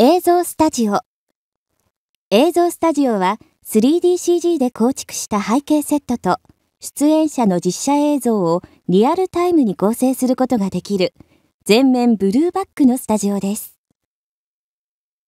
映像スタジオ映像スタジオは 3DCG で構築した背景セットと出演者の実写映像をリアルタイムに合成することができる全面ブルーバックのスタジオです。